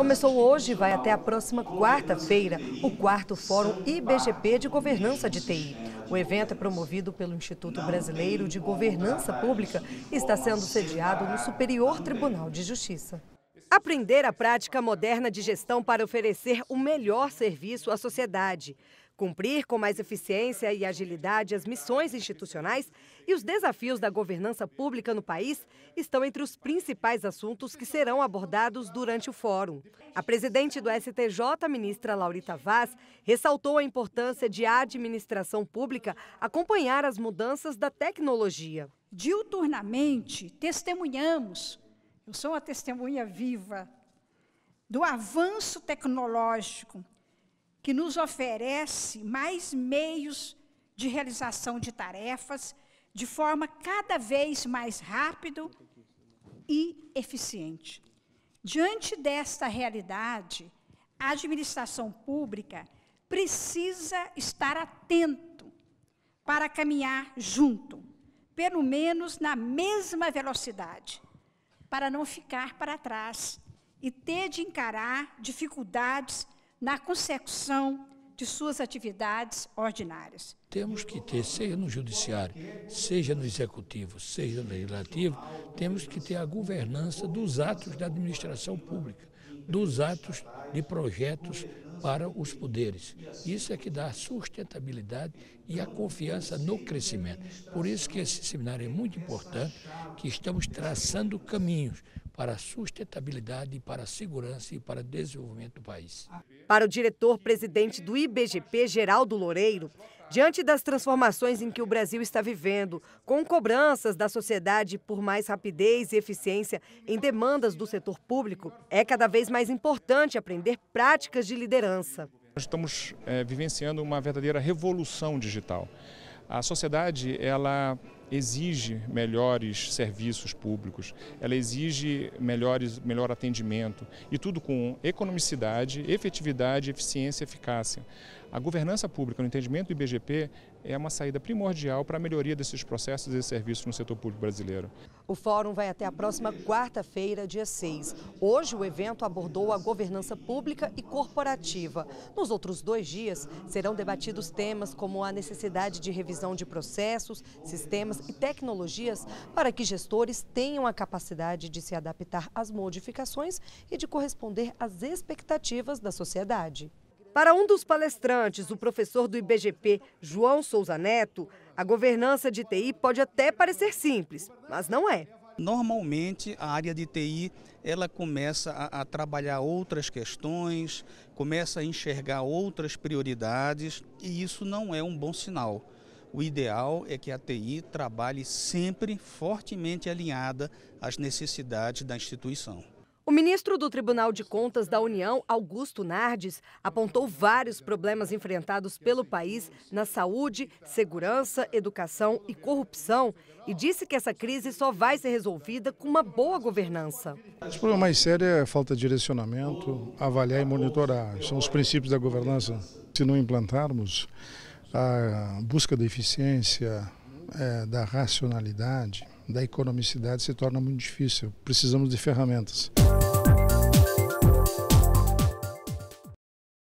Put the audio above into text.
Começou hoje e vai até a próxima quarta-feira, o quarto Fórum IBGP de Governança de TI. O evento é promovido pelo Instituto Brasileiro de Governança Pública e está sendo sediado no Superior Tribunal de Justiça. Aprender a prática moderna de gestão para oferecer o melhor serviço à sociedade. Cumprir com mais eficiência e agilidade as missões institucionais e os desafios da governança pública no país estão entre os principais assuntos que serão abordados durante o fórum. A presidente do STJ, ministra Laurita Vaz, ressaltou a importância de a administração pública acompanhar as mudanças da tecnologia. Diuturnamente, testemunhamos, eu sou uma testemunha viva, do avanço tecnológico que nos oferece mais meios de realização de tarefas de forma cada vez mais rápido e eficiente. Diante desta realidade, a administração pública precisa estar atento para caminhar junto, pelo menos na mesma velocidade, para não ficar para trás e ter de encarar dificuldades na consecução de suas atividades ordinárias. Temos que ter, seja no judiciário, seja no executivo, seja no legislativo, temos que ter a governança dos atos da administração pública, dos atos de projetos para os poderes. Isso é que dá a sustentabilidade e a confiança no crescimento. Por isso que esse seminário é muito importante, que estamos traçando caminhos para a sustentabilidade, para a segurança e para o desenvolvimento do país. Para o diretor-presidente do IBGP, Geraldo Loureiro, Diante das transformações em que o Brasil está vivendo, com cobranças da sociedade por mais rapidez e eficiência em demandas do setor público, é cada vez mais importante aprender práticas de liderança. Nós estamos é, vivenciando uma verdadeira revolução digital. A sociedade ela exige melhores serviços públicos, ela exige melhores, melhor atendimento e tudo com economicidade, efetividade, eficiência e eficácia. A governança pública, no entendimento do IBGP, é uma saída primordial para a melhoria desses processos e serviços no setor público brasileiro. O fórum vai até a próxima quarta-feira, dia 6. Hoje, o evento abordou a governança pública e corporativa. Nos outros dois dias, serão debatidos temas como a necessidade de revisão de processos, sistemas e tecnologias para que gestores tenham a capacidade de se adaptar às modificações e de corresponder às expectativas da sociedade. Para um dos palestrantes, o professor do IBGP, João Souza Neto, a governança de TI pode até parecer simples, mas não é. Normalmente a área de TI ela começa a, a trabalhar outras questões, começa a enxergar outras prioridades e isso não é um bom sinal. O ideal é que a TI trabalhe sempre fortemente alinhada às necessidades da instituição. O ministro do Tribunal de Contas da União, Augusto Nardes, apontou vários problemas enfrentados pelo país na saúde, segurança, educação e corrupção e disse que essa crise só vai ser resolvida com uma boa governança. O problema mais sério é falta de direcionamento, avaliar e monitorar. São os princípios da governança. Se não implantarmos a busca da eficiência, é, da racionalidade, da economicidade se torna muito difícil. Precisamos de ferramentas.